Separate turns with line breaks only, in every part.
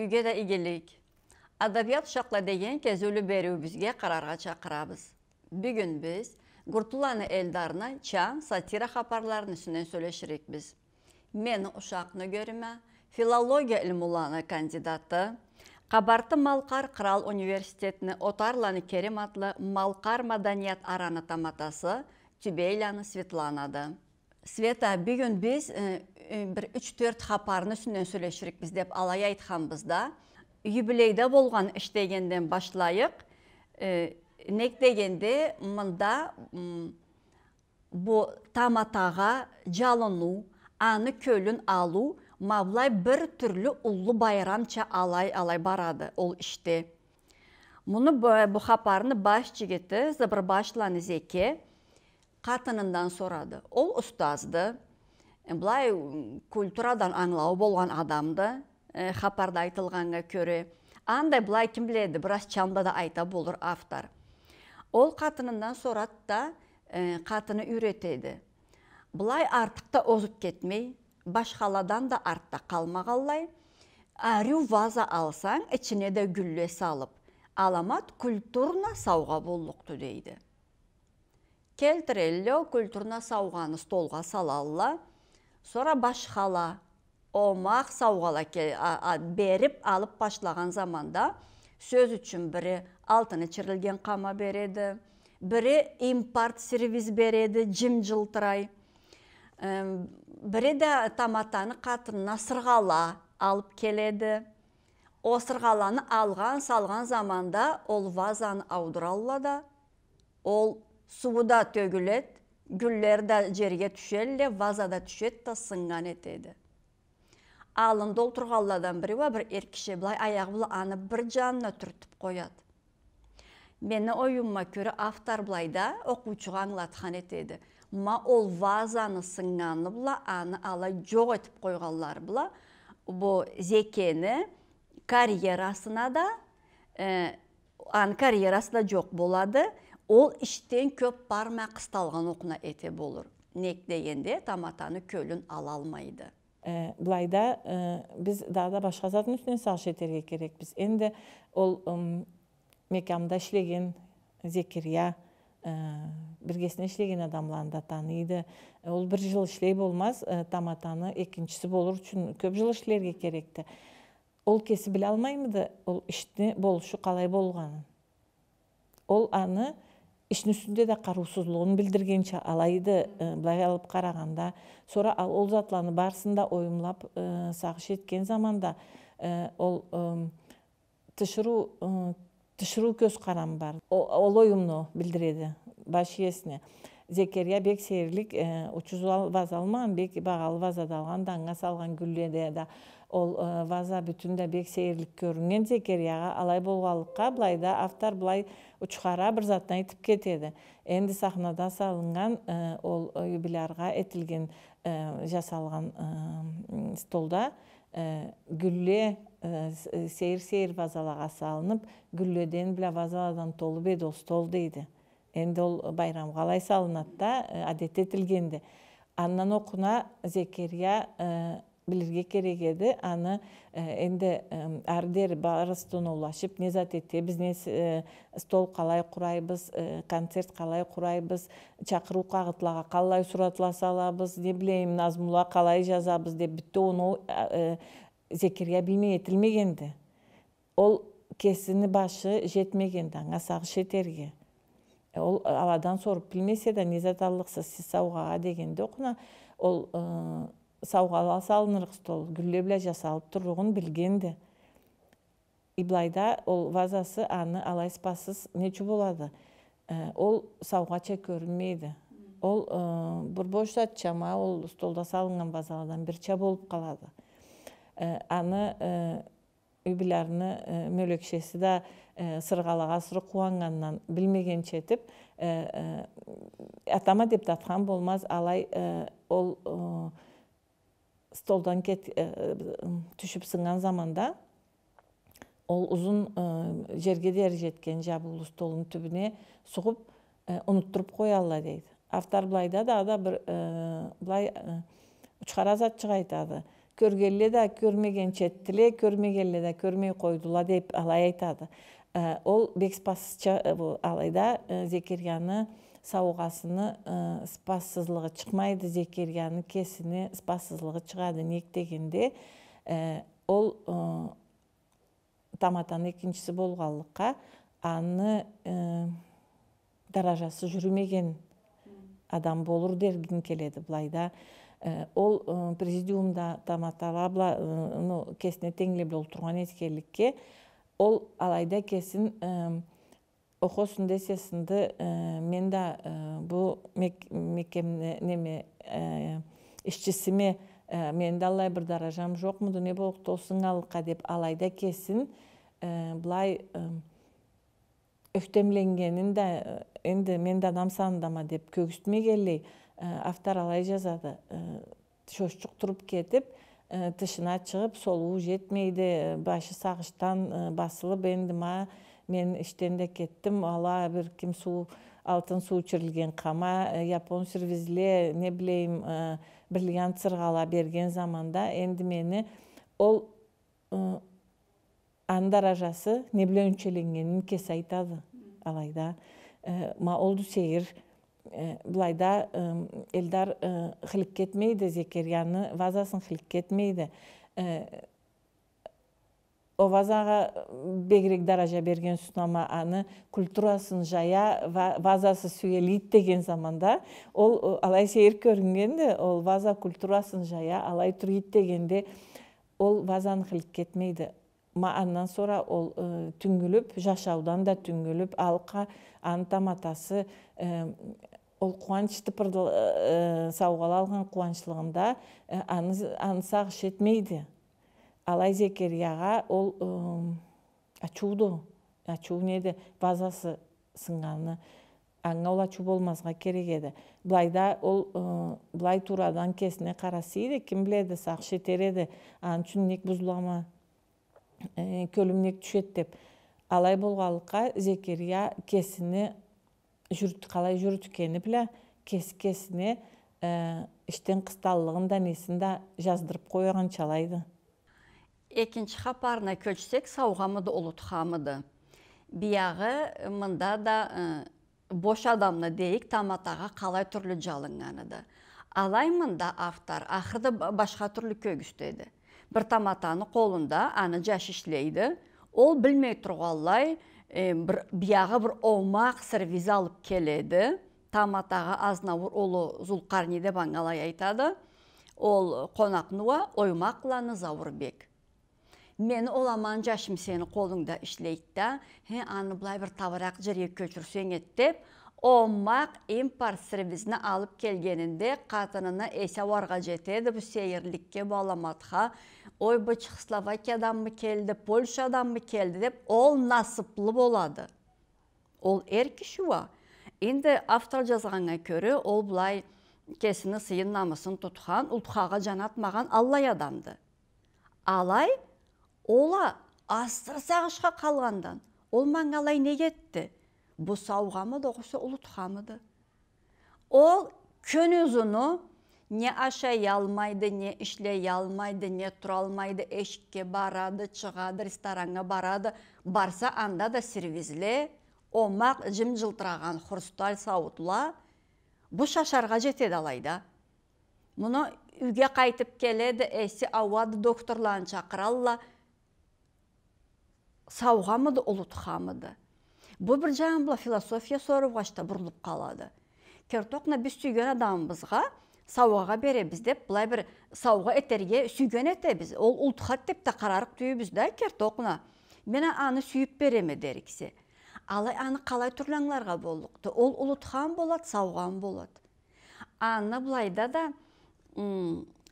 үйге де игілік адабият ұшақла деген беру бізге қарарға шақырамыз Бүгін біз гуртуланы элдарына чаң сатира үсінен сөйлешірек біз. мен ұшақны көріме, филология илим кандидаты Қабарты Малқар қырал университетінің отарланы керематлы атлы малқар маданият араны таматасы түбейланы светланады света бүгін біз бір үш төрт хапарын үстінен сөйлешірік біз деп алай айтқанбыз да юбилейде болған іш дегенден башлайық нек дегенде мында таматаға жалыну аны көлін алу мавлай бір түрлі ұллы байрамча алай алай барады ол іште мұны бұ хапарны баш жігіті зыбырбашланы зеке қатынынан сұрады ол ұстазды былай культурадан аңлау болған адамды хабарда айтылғанға көре андай былай кім біледі біраз чамда да айта болыр автор ол қатынынан сұрады да қатыны үйретеді былай артықта озып кетмей башқаладан да артта қалмағалай, әрю ваза алсаң ішіне де гүлле салып аламат культурна сауға боллықты дейді келтірелі культурна сауғаны столға салалла сора башқала омақ сауғала беріп алып башылаған заманда сөз үшін бірі алтыны чірілген қама береді бірі импорт сервис береді жим жылтырай бірі де таматаны қатынына сырғала алып келеді о сырғаланы алған салған заманда ол вазаны аудыралла да ол Суыда төгілет гүлдер жерге түшеді вазада түшет да сынған етеді. алынды ол тұрғалладан бір бар бір былай аяғы аны бір жанына түртіп қояды. Мені ойымма көрі автор былай да үшіған аңлаткан етеді. Ма ол вазаны сыңғаны аны алай жоқ өтіп қойғанлар бұлай. Бұл зекені карьерасына да аны карьерасы да жоқ болады ол іштен көп барма қысталған оқына ете болыр нек дегенде таматаны көлін ала алмайды
э, Бұлайда э, біз дағы да затын заттың үстінен етерге керек біз. Енді ол мекамда ішлеген зекирия э, біргесіне ішлеген адамларды да ол бір жыл ішлей болмас таматаны екіншісі болур үшін көп жыл иштелерге керекті ол кесі біле алмаймыды ол ишти болушу қалай болғанын. ол аны үстінде де қарусызлығын білдіргенше алайды бұлай алып қарағанда. сора ал ол затланы барысында ойымлап сағыш еткен заманда ол тышыруу көз қарам бар ол ойымны білдіреді баш иесіне зекерия бек сейірлік ә, учуз албаз алман бек бағалы вазада алған даңға салған гүлледе ол э, ваза бүтүндө бек сейирлик көрүнгөн зекерияга алай болгалыкка былайда автор былай учкара бир затты айтып кетеді енді сахнада салынған э, ол э, юбилярға этилген жасалған столда гүлле сейір сейір вазалаға салынып гүлледен біля вазаладан толып еді ол стол дейді енді ол байрамға алай салынат да әдет етілгенде аннан оқына зекерия Білірге керек еді аны енді әрдер баарысына ұлашып не зат не стол қалай құрайбыз концерт қалай құрайбыз қағытлаға қалай қалай суратласа алабыз не білейін назмула қалай жазабыз деп бүтө оны зекерге ол кесіні башы жетмеген аңа ол аладан сорып білмесе да зат сіз дегенде ол Сауғала салынрық стол гүлле жасалып тұрғын білгенде Иблайда ол вазасы аны алай спасыз нече болады ә, ол сауғача көрінмейді. ол ә, бір бұрбошат чама ол столда салынған бір бірча болып қалады ә, аны үй мөлекшесі да сырғалаға сыр қуанғаннан білмеген етіп атама деп татқан болмаз алай ол столдан кет түшіп сынған заманда ол ұзын жерге дер жеткен жабулы столдың түбіне сұғып ұныттырып қоя алла дейді автор былай да да бір былай шыға айтады көргенле да көрмеген четтіле көрмегенле да көрмей қойдыла деп алай айтады ол бекспасча алайда зекирияны сауғасыны ә, спассызлығы шықмайды зекерияны кесіне спассызлығы шығады нектегенде ә, ол ә, таматаның екіншісі болғалыққа аны даражасы жүрмеген адам болур дергім келеді былайда ол президиумда тамата ә, ну кесине теңлеп ол алайда кесін, оқосын десесінді мен да бұл мек, неме ә, ішчісіме мен да алай бір даражам жоқ мұнда не болып толсың алқа деп алайда кесін бұлай былай өктемленгенін да енді мен да намсандама деп көгістмегелей ә, автор алай жазады ә, шөшчүк тұрып кетіп тышына шығып солуы жетмейді башы сағыштан басылып енді ма мен іштенді кеттім, ала бір кім су алтын суу үшірілген қама, япон сервизле не билейм бриллиант сырғала берген заманда енді мені ол анын ажасы, не билен өнчеленгенин кес айтады алайда Ма ол сейир бұлайда элдар хілік кетмейді, зекерияны вазасын кылып кетмейді. Овазаға бегірек даража берген сұнама аны культурасын жая вазасы сөйелейді деген заманда ол алай сейір көрінгенде, ол ваза культурасын жая алай туруйт дегенде ол вазаны кетмейді. кетмейді. аннан сора ол түңіліп жашаудан да түңіліп алқа, антаматасы таматасы ол кубаныч сауға алған алган кубанычтыгында аны алай зекерияға ол ачуды, ачуу неде базасы сынганы аңа ол ачуу болмасқа керек еді былайда ол былай турадан кесіне карасыйды ким биледи сақ тереди анын үчүн эмнек бузулама э, көлүм эмнек түшөт деп алай болғалыққа зекерия кесіні жүрт, қалай жүрткені біле кес кесіне э, іштен қысталлығын да да жаздырып қойған
екінші хапарына көчсек сауғамыды ұлытқамыды. Бияғы э, мында да э, бош адамны дейік таматаға қалай түрлі жалынғаныды алай мында автор ақырды башқа түрлі көгістеді бір таматаны қолында аны жәшішлейді. ол білмей тұрғалай э, бір бияғы бір омақ сервиз алып келеді таматаға азнауыр олы зулқарни деп айтады ол қонақнуа оймақланы зауырбек мені оламан жашым сені қолыңда ішлейді да хе аны былай бір табырақ жерге көшірсең еді деп оммақ импорт сервисіне алып келгенінде қатынына оларға жетеді бұл сейірлікке баламатқа ой бұл чехословакиядан ба келді польшадан ба келді деп ол насыплы болады ол ер ба. енді автор жазғанға көрі ол былай кесіні сыйын намысын тұтқан ұлтқаға жанатмаған аллай адамды алай ола астырсағышқа қалғандан ол маңалай негетті бұсауғамыды оқысы ұлытқамыды ол күн не аша алмайды не ішле алмайды не тұра алмайды барады шығады ресторанға барады барса анда да сервизле омақ жым жылтыраған хрусталь сауытла бұл шашарға жетеді алайда мұны үйге қайтып келеді әсі ауады докторларын шақыралла ұлытқа ұлытқамыды бұл бір жаң бұла философия сорывғашта бұрылып қалады кертоқна біз сүйген адамымызға сауаға беребіз деп былай бір сауға этерге сүйген біз. ол ұлтхат деп те қарарық түйбіз да кертоқна мен аны сүйіп береме дерексе. алай аны қалай түрләңларға болдықты ол ұлытхан болады сауған болады аны былайда да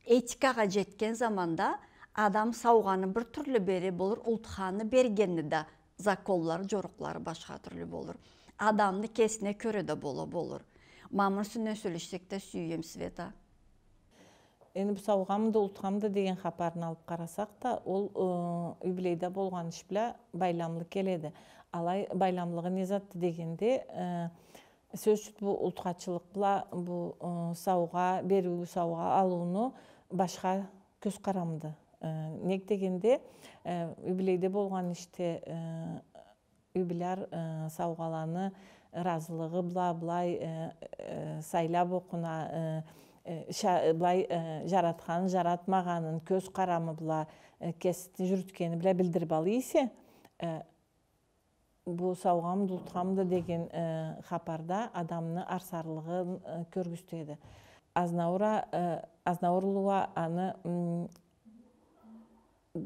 этикаға жеткен заманда адам сауғаны бір түрлі бере болыр ұлтханы бергені да заколлар жорықлары башқа түрлі болыр Адамды кесіне көрі де болы болыр мамыр сүне те сүйем света
енді біз сауғамды, ұлтқамды деген қапарын алып қарасақ та ол үйбілейді болған іш байламлы келеді алай байламлығы не затты дегенде сөз бұл бұл сауға беру сауға алуыны башқа көз қарамды дегенде юбилейде болған іште юбиляр сауғаланы разылығы ыраазылыгы былай сайлап оқына былай жаратмағанын көз қарамы жүрткені жүрткені жүрүткени білдіріп билдирип есе сауғам сауғам дұлтқамды деген хапарда адамны арсарлығы көргістеді азнаура азнаурлуа аны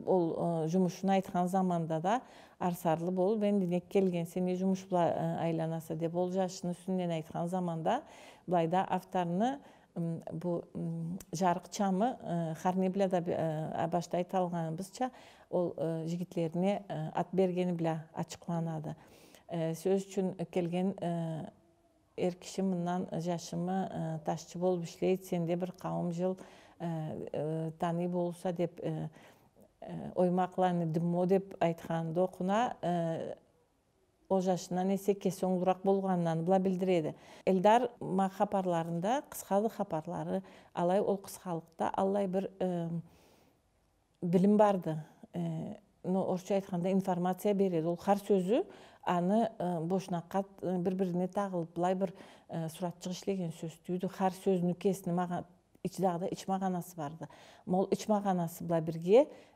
ол жұмысын айтқан заманда да арсарлы болуп энди келген келген сені жумуш былай айланасы деп ол жасын үстінен айтқан заманда былай да авторны бул жарык чамы харнибляда башта айта ол жігіттеріне ат бергені биля ачыкланады сөз үшін келген эр киши мындан жашымы ташчы болуп иштейт сенде бір қауым жыл тани болса деп оймакланы дымо деп айткан докуна есе эсе кесоңдураак болгонунан була билдиреди элдар хабарларында кыскалык хабарлары алай ол кыскалыкта алай бір билим барды ну орусча информация береді. ол қар сөзү аны бошунакка бири бирине тагылып былай бир сұрат иштеген сөз түйдү қар сөздүн кесини мага ичидагыдай ич маганасы бар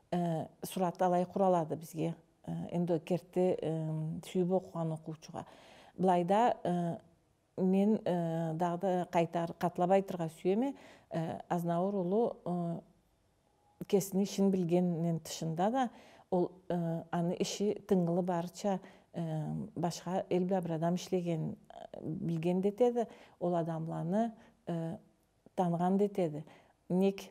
Э, сурат алай куралады бизге керте керти сүйүп окуган окуучуга былайда э, мен э, дагы қайтар қатылап айтырға сүйеме азнаур уулу кесіні ішін білгеннен тышында да ол аны іші тыңғылы барча башқа эл биле адам адам білген детеді, ол адамланы тааныган детеді. нек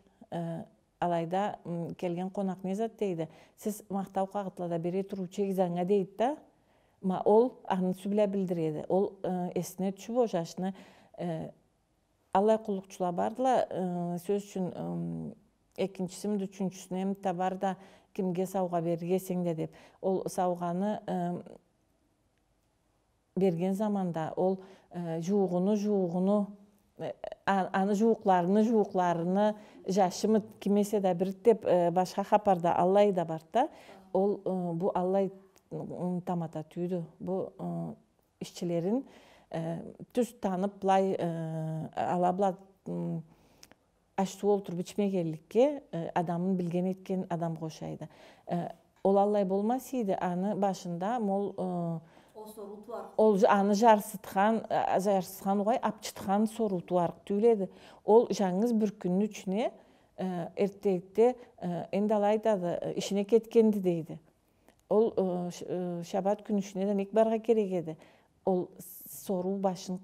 алайда келген қонақ не зат дейді сіз мақтау қағытлада бере турчу экзаңа дейт да ол аны сүбүлө білдіреді, ол эсине түшүп ошашыны алай кулукчулар бардыла сөз үчүн экинчиси үчүнчүсүн үчүнчүсүнө кімге бар да кимге деп ол сауғаны берген заманда ол жуугуну жуугуну Ә, аны жуукларыны жуукларыны жашымы кимесе да деп э, башка хапарда аллай да бар да ол э, бул аллай тамата түйдү бул ишчилерин э, түз танып, былай ала була аш суу олтуруп ичмегенликке адамын билген эткен адам кошайды ол аллай болмас аны башында мол ол аны жарсытқан жарсытқан ғой апчытқан сорутуарык түйледі ол жаңыз бір күннің ішіне ертегіде э, енді э, алай айтады ішіне «Э, кеткенді дейді ол шабат күн ішіне демек барға керек еді ол сору башын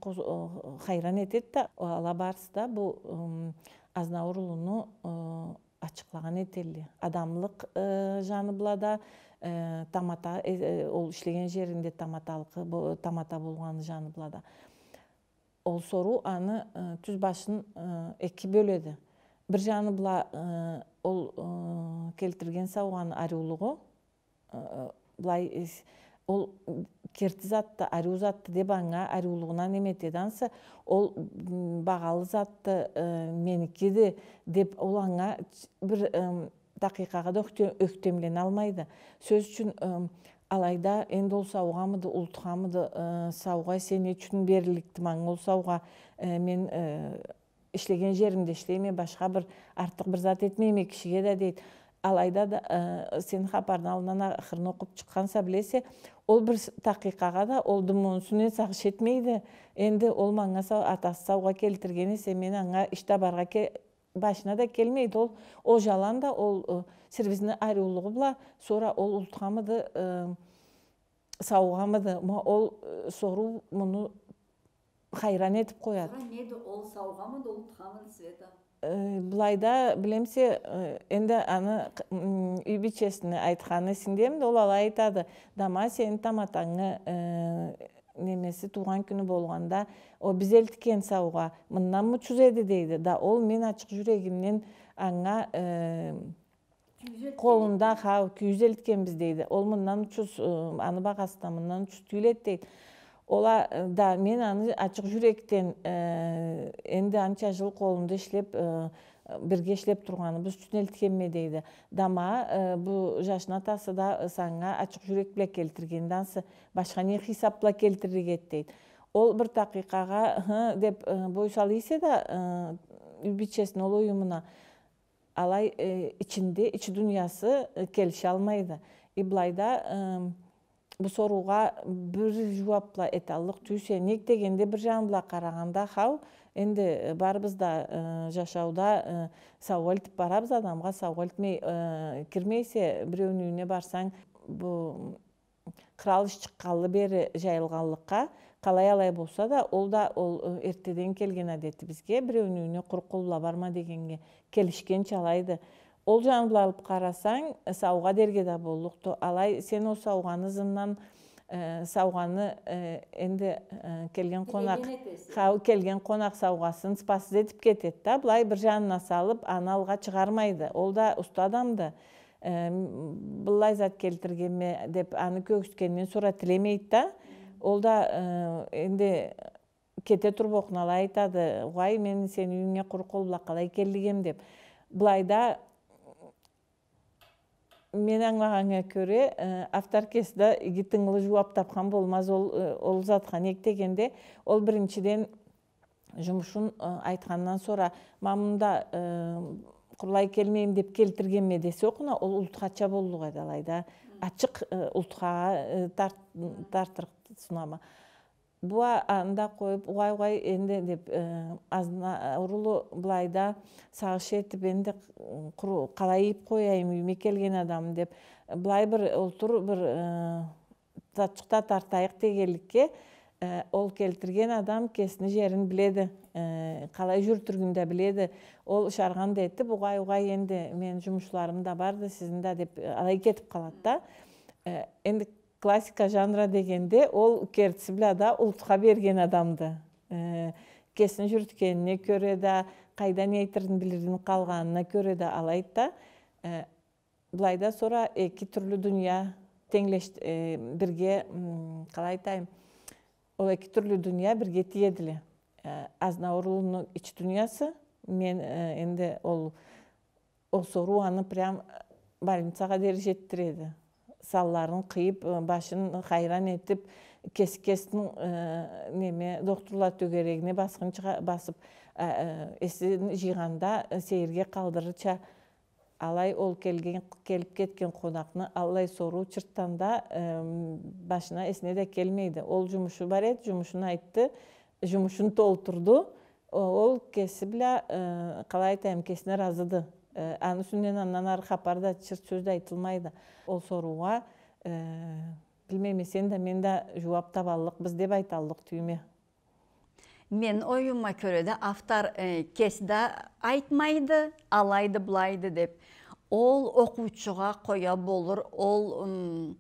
хайран етеді да ала да бұл азнаур улууну ачыклаган адамлық жаны Э, тамата э, э, ол иштеген жерінде таматалыкы тамата жаны жаныбылада ол сору аны түз башын екі бөледі. Бір жаны була ол келтірген сабаган ариулугу былай ол керті затты ариу затты деп аңа ариулугунан неметеді. ол бағалы затты меникиди деп ол аңа дакыйкага да өктемлене алмайды сөз үшін алайда енді ол сауғамыды ұлтқамыды мұды, сауға сен үшін берілікті маң ол сауға мен ә, жерімде башқа бір артық бір зат етмейме кішіге де дейді алайда да сен хапардың алдынан ақырын оқып шыққанса білесе ол бір тақиқаға да ол мұнысыне сағыш етмейді енді ол маңа атасы сауға келтіргені, сен мен аңа іштабарға башына да келмейді ол ол жалан да ол сервизіне айырылулығы бұла ол ұлтқамыды сауғамыды ол сору мұны хайран етіп қояды
неде ол сауғамыды ұлтқамыды света
былайда білемсе енді аны үй бичесіне айтқаны есіңде ол алай айтады дама сенің таматаңы немеси туған күні болғанда о тікен сауға мыннан мынданмы дейді да ол мен ачык жүрегимден аңа колунда ха күйүз біз дейді ол мындан чуз аны багасы да мындан түйлет дейді ола да мен аны ачык жүректен энди анча жыл колумда иштеп бірге ішлеп тұрғаны біз түнелткен ме дейді дама бұл жаштын атасы да саңа ачық жүрек біле келтірген дансы башқа не хисап біле келтирип дейді ол бір тақиқаға деп бой салыйсы да бичесин ол уюмуна алай ішінде ичи дүниясы келіше алмайды и бұл бул соруға бір жооп беле эте алдык дегенде бір жагын қарағанда хау енді э, барбызда э, жашауда э, сауалтып барабыз адамға сау кірмейсе біреуінің үйіне барсаң бұл қырал шыққалы бері жайылғанлыққа қалай алай болса да ол да ол ертеден келген әдеті бізге біреуінің үйіне құр барма дегенге келішкен шалайды ол жағын алып қарасаң сауға дерге да болықты алай сен осы сауғаны зыннан Э, сауғаны э, енді э, келген қонақ келген қонақ сауғасын спасыз етіп кетеді да былай бір жанына салып аналға шығармайды ол да ұста адамды былай зат келтіргенме деп аны көгіскенмен сұра тілемейді да ол да енді кете тұрып айтады уай мен сенің үйіңе құр қол қалай келдігем деп былай да мен көре көрө ә, автаркесда ұлы жуап тапқан болмаз ол ә, ол ектегенде, дегенде ол біріншіден жұмысын ә, айтқаннан сора мамында құрлай құрлай келмеймін деп ме десе оқына ол улуткача болууга да алайда ұлтқа улутка тартырып сунама Бұл анда қойып, ұғай-ұғай енді деп э, азына урулу бұлайда да енді енді қалайып қойайым, үйме келген адам деп былай бір ұлтыр, бір татшықта э, тартайық дегелікке, э, ол келтірген адам кесіні жерін біледі қалай жүр да біледі. ол шарғанды дейтіп, ұғай-ұғай енді мен жұмышларымда барды, сізінде деп алай кетіп қалады да енді классика жанра дегенде ол керісі біле да ұлтқа берген адамды ә, кесін жүрткеніне көре да қайда не айтырын білірін қалғанына көре да Бұлайда да э, былай да сора екі түрлі дүния теңлеш э, бірге қалай айтайын ол екі түрлі дүния бірге тиеділі ә, ич дүниясы мен енді ол осы сооруаны прям больницага жеттіреді салларын қиып башын қайран етіп кескестің неме докторлар төгерегіне басқын басып эсин жыйганда сейирге калдырыча алай ол келген келіп кеткен қонақны алай сору чырттанда башына эсине де келмейді ол жұмышы бар еді айтты жұмышын толтырды ол кесі қалай айтайын кесіне разыды Э, анын үстінен анан ары хапарда чырт сөз айтылмайды ол сорууга э, білмеймін сен де мен де жооп таба біз деп айта түйме
мен ойыма көрө афтар автор э, айтмайды алайды былайды деп ол оқушыға қоя болыр. ол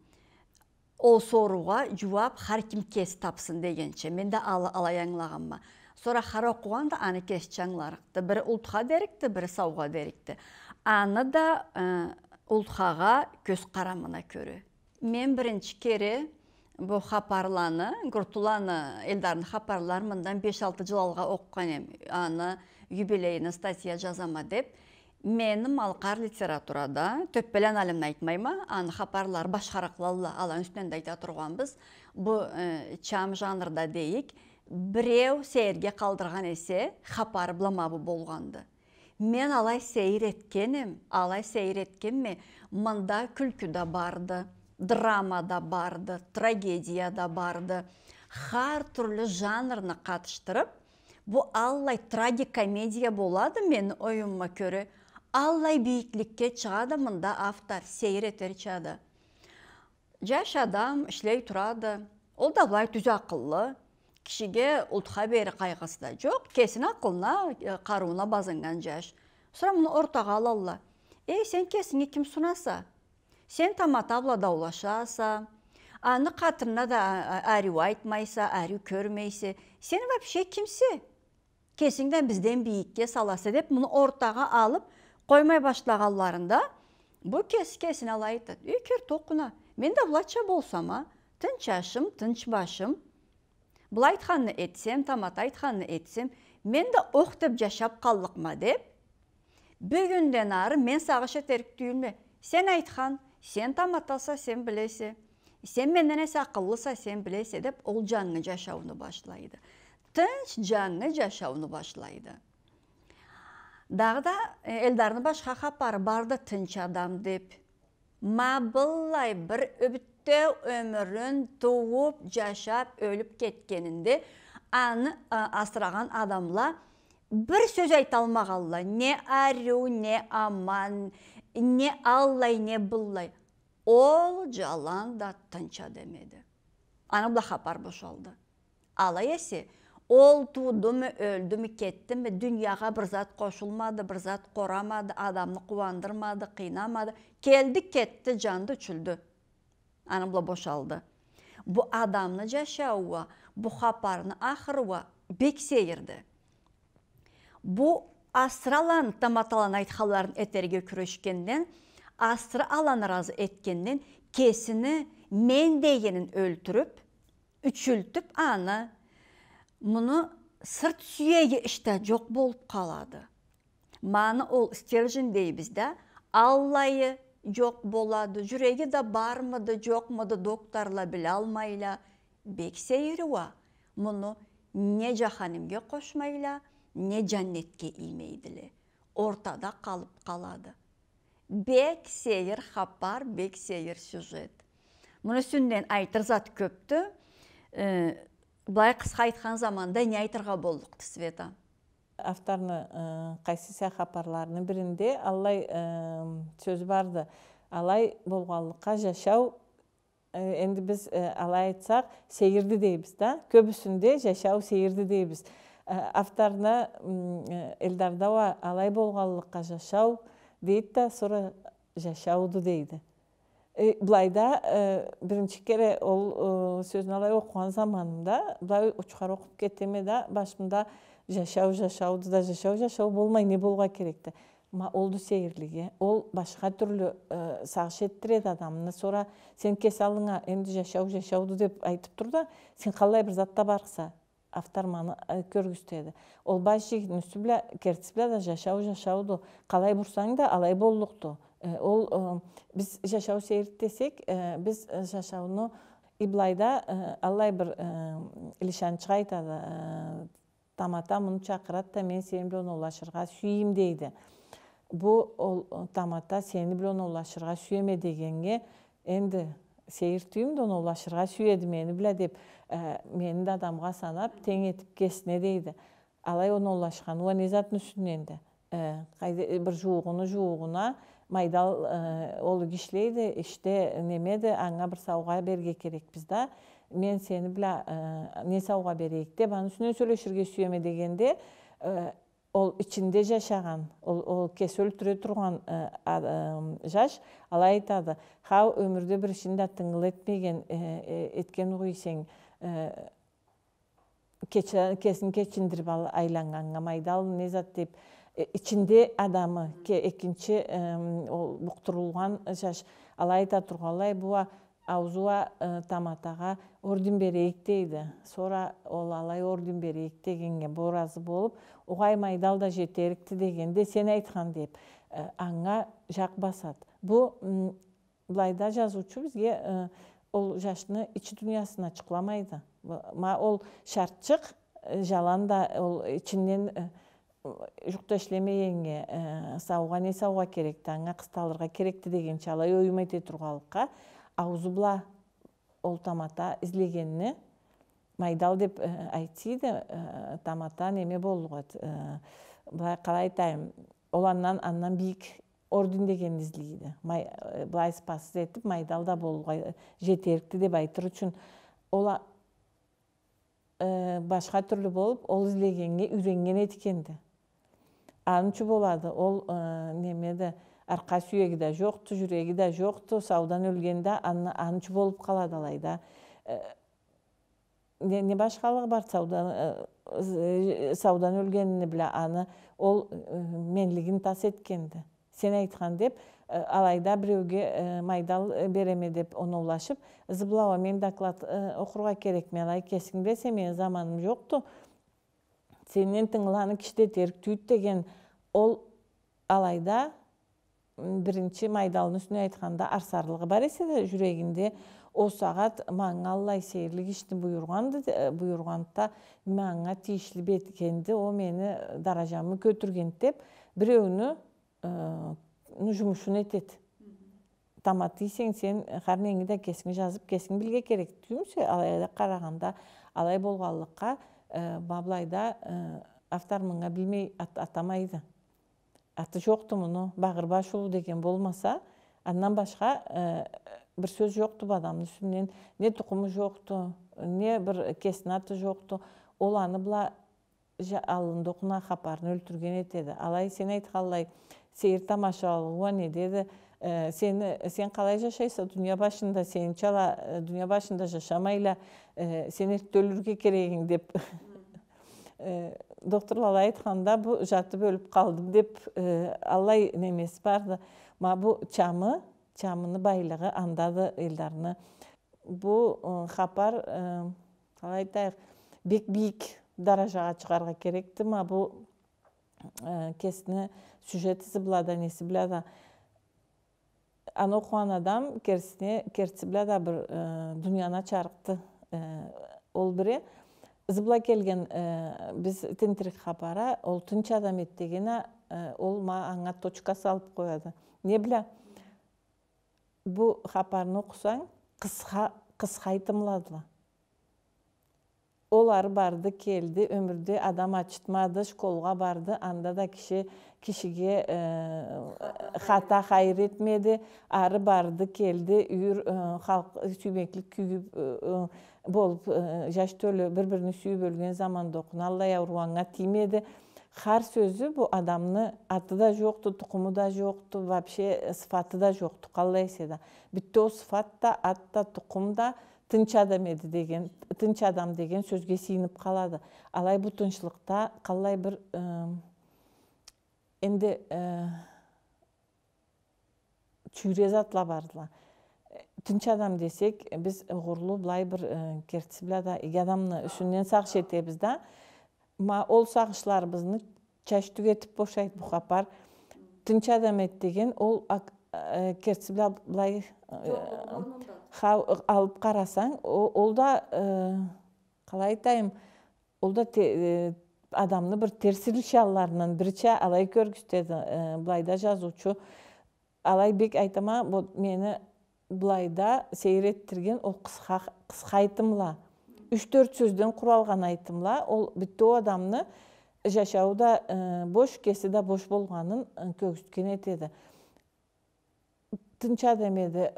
ол сұруға жооп ар ким кез тапсын дегенше, мен да алай аңлаганмын Сора қара қуанда аны чаңларықты. Бір ұлтқа дәрікті, бір сауға дәрікті. Аны да ұлтқаға э, көз қарамына көрі. Мен бірінші кері бұл хапарланы, ғұртуланы, әлдарын қапарлар мұндан 5-6 жылалға алға оққан ем. Аны юбилейіні статья жазама деп. менің малқар литературада төппелен әлімін айтмайма, аны хапарлар башқарақлалла алан үстінен дайта тұрғанбыз. Бұл э, чам жанрда дейік біреу сейірге қалдырған есе хапар бламабы болғанды мен алай сейір еткенім алай сейір ме мында күлкі да барды драма да барды трагедия да барды Хар түрлі жанрны қатыштырып бұл аллай трагикомедия болады мен ойыма көрі аллай бейіклікке шығады мында автор сейір етер чады жаш адам ішлей тұрады ол да былай түз ақыллы кішіге ұлтқа бері қайғысы да жоқ, кесін акылына қаруына э, базынған жаш Сұра муну ортаға алла эй сен кесіңе кім сунаса сен тама табла даулашаса аны қатырына да әріу айтмайса әріу көрмейсе сен вообще кимси кесіңден бізден биікке саласы деп мұны ортаға алып қоймай башлағанларында бұл кес кесіне ала айтат үй мен де былайша болсам а тынч башым Бұл айтқанны етсем тамат айтқанны етсем мен де оқтып жашап жашап ма деп бүгінден ары мен сағышы теріп түйілме сен айтқан сен алса, сен білесе сен менден эсе ақылыса, сен білесе, деп ол жаңы жашауыны башлайды тынч жаңы жашауны башлайды Дағыда э, да элдардын башка капары бар адам деп ма бір өбіт өмірін туып жашап өліп кеткенінде аны асыраған адамла бір сөз айта алмағанла не ару не аман не аллай не бұллай ол жалаң да тұнша демеді аны қапар хапар бошалды алай әсе ол тудымы өлдімі кеттімі дүнияға бір зат қошылмады бір зат қорамады адамны қуандырмады қинамады келді кетті жанды үшілді аныбла бошалды бу адамны жашауы бу хапарны бексе бексейірді бу астралан таматалан айтқаларын әтерге күрешкенден, астралан разы әткенден, кесіні мен дегенін өлтіріп үчілтіп аны мұны сырт сүйеге іште жоқ болып қалады маны ол істелжін дейбізді, аллайы жоқ болады жүрегі да бармыды жоқмыды докторла біле алмайла бек мұны не жаханемге қошмайла не жәннетке имейділі. ортада қалып қалады бек сейір хапар бек сейір сюжет мұнысүнден айтыр зат көпті ә, былай қысқа айтқан заманда не айтырға болдық света автарны кайсы э, сахапарларны
биринде аллай э, сөз барды алай болғанлыққа жашау э, енді біз алай айтсақ сейірді дейбіз да көбісінде жашау сейірді дейбіз авторына элдардауа алай болғанлыққа жашау дейді да жашауды дейді былайда бірінші кере ол сөзін алай оқыған заманымда былай ұшқар оқып кетеме да башымда жашау да жашау жашау болмай не болуға керек Олды олды ол башқа түрлі сағыш еттіреді адамны сора сен кес алыңа енді жашау жашауды деп айтып тұр да сен қалай бір затта барықса автор маны ол баш жигиттин біля жашау жашауды қалай бұрсаң да алай болдықты ол біз жашау сейірт десек біз жашауны иблайда алай бір лишаншыға айтады тамата мұны чакырат да мен сени билен улашырга сүйейм дейді бұл тамата сені улашырга сүйеме дегенге енді сейір түйімді да оны сүйеді мені деп ә, мені де адамға санап тең етіп кесіне дейді алай оны уа не заттың үстінен ә, де ә, бір жуығыны жуығына майдал ә, ол кишлейді іште немеде аңа бір сауға берге керекпіз да мен сені біле э, ә, не сауға берейік деп анын үстінен сөйлесуге сүйеме дегенде э, ол ішінде жашаған, ол ол өлтүрө турган э, жаш алай айтады хау өмүрдө бір ишин ә, тыңгыл ғой эткен ә, кесін кечиндирип ал айланғанға майдал не зат деп ішінде адамы экинчи ол бұқтырылған жаш алай айта тұрғалай аузуа э, таматаға орден берейік дейді сора ол алай орден берейік дегенге боразы болып оғай майдал да дегенде сен айтқан деп э, аңға жақ басады. бұл былайда жазушы бізге э, ол жаштыны дүниясына дүниясына Ма ол шартшық жалан ол ичинен жукта иштемегенге сауға не сауға керек таңға кысталырга керекти дегенче алай оюм аузубла ол тамата излегенни майдал деп э, айтиды э, тамата неме болуға. Э, былай қалай айтайын ол аннан биік бийик орден дегенди издейди былай етіп, майдал майдалда болуға жетерікті деп айтыр үшін. ол башқа түрлі болып, ол ізлегенге үйренген еткенді. анчу болады ол немеді арка сүйеги да жокту жүрегі да жокту саудан өлгенде анчу болуп калат алайда э, не башкалыгы бар саудан э, саудан біле аны ол э, менлігін тас еткенді. сен айтқан деп алайда бирөөгө майдал береме деп оны улашып мен доклад окурга керек мен айкесиң десе менин заманым жокту сенен тыңыланы киштетер түйт деген ол алайда биринчи майдалын үстүнө айтқанда арсарлығы бар эсе да ол о сагат маңа алла сейирлик ишти буйурганды буйурганда маңа тийишли о мені даражамы көтүргент деп бирөөнү жумушун этет тамат тийсең сен қарменгі кесің жазып кесиң билге керектүүмсү алай караганда алай болғалыққа баблайда автар билмей атамайды аты жоқты мұны бағыр деген болмаса аннан башқа э, бір сөз жоқты адамның үстінен не тұқымы жоқты не бір кесін аты жоқты ол аны бұла алынды құна қапарын өлтірген етеді алай сен айтқалай сейір тамашалығуа не деді э, сені сен қалай жашайсың дүния башында сен чала э, дүния башында жашамайла ә, сен керегің деп докторлар айтканда бұл жатып өлүп калдым деп аллай немеси барды. да ма чамы чамыны байлығы андады элдарны бу хапар калай айтайык бек бийик даражага чыгарга керекти ма бу кесни сюжетиси неси аны окуган адам керсине керти билада бир дүйнөна чарыкты ол бири былай келген біз тинтирикке хабара ол тынч адам еттегені, ол ол маңа точка салып қояды не біля, бұл хабарын окусаң қысқа кыска айтымлады олар барды келді өмірде адам ачытмады школға барды анда да киши кишиге хата хайыр етмеді ары барды келді үйүр халк сүймөклүк күйүп болып жаш төлі бір бірін сүйіп өлген заманда аллай ауруаңа тимеді хар сөзі бұл адамны аты да жоқты тұқымы да жоқты вообще сыфаты да жоқты қалай да бітті сыфат та ат та тұқым да тынч адам еді деген тынч адам деген сөзге сиынып қалады алай бұл тыншылықта қалай бір енді ә, чүйре затла бардыла тынч адам десек біз ұғырлы былай бір кертиси біле да эги адамны үшүнөн сагышетебиз ол бізді чач етіп бошайды буга апар тынч адам еттеген, деген ол кертиси біле былай алып қарасаң ол да қалай айтайын ол да адамны бір терсилиш аларынан бирче алай көргістеді, былай да жазушы алай бек айтама вот былайда сейреттірген ол қысқа, айтымла үш төрт сөзден құралған айтымла ол о адамны жашауда ә, бош кесі да бош болғанын көгісткен етеді тынча демеді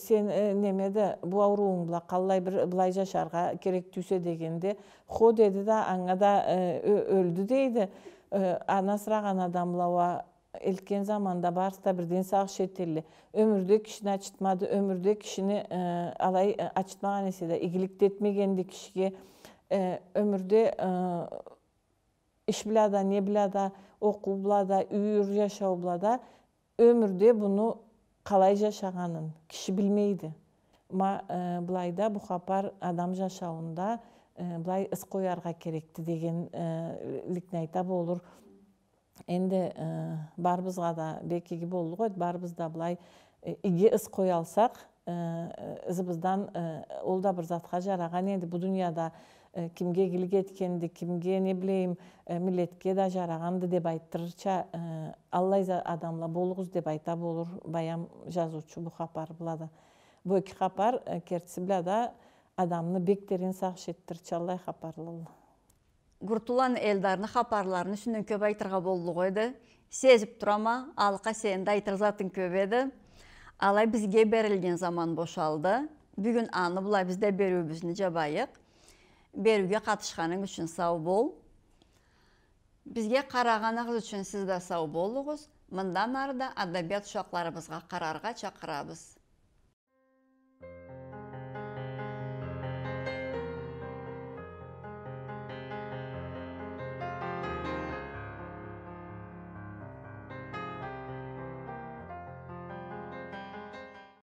сен немеді бұл ауруың бұла қалай бір былай жашарға керек түсе дегенде хо деді да аңа өлді дейді ә, ана адам Илткен заманда барста бірден ден сак шетелли. Өмүрдө кишини ачытмады, өмүрдө кишини алай ачытмаган еседі, да игиликтетмегенди кишиге өмүрдө иш биле не биле оқу окуу биле жашау үйүр жашоо бұны қалай жашағанын буну калай Ма адам жашауында былай ыс коярга керекті деген енді э, барбызға да бекеге болды ғой барбыз да былай иге э, іс қоя алсақ э, ізіміздан ол да бір затқа жараған енді бұл дүнияда кімге келге эткенди кимге не білейім, милетке да жарағанды деп айттырча аллай адамла болғыз деп айта болыр баям жазуучу бұ хапар булада бұл хапар
кертси адамны бектерін сақ еттірча аллай гуртулан элдарны хапарларын үчүнөн көп айтырға болды қойды Сезіп тұрама, алқа сен айтырзатын көп еді. алай бізге берілген заман бошалды Бүгін аны бұлай бізде беру бізіні жабайық. Беруге қатышқаның үшін сау бол Бізге қарағанығыз үшін сізді сау болуғыз мындан арда да адабият қарарға чақырабыз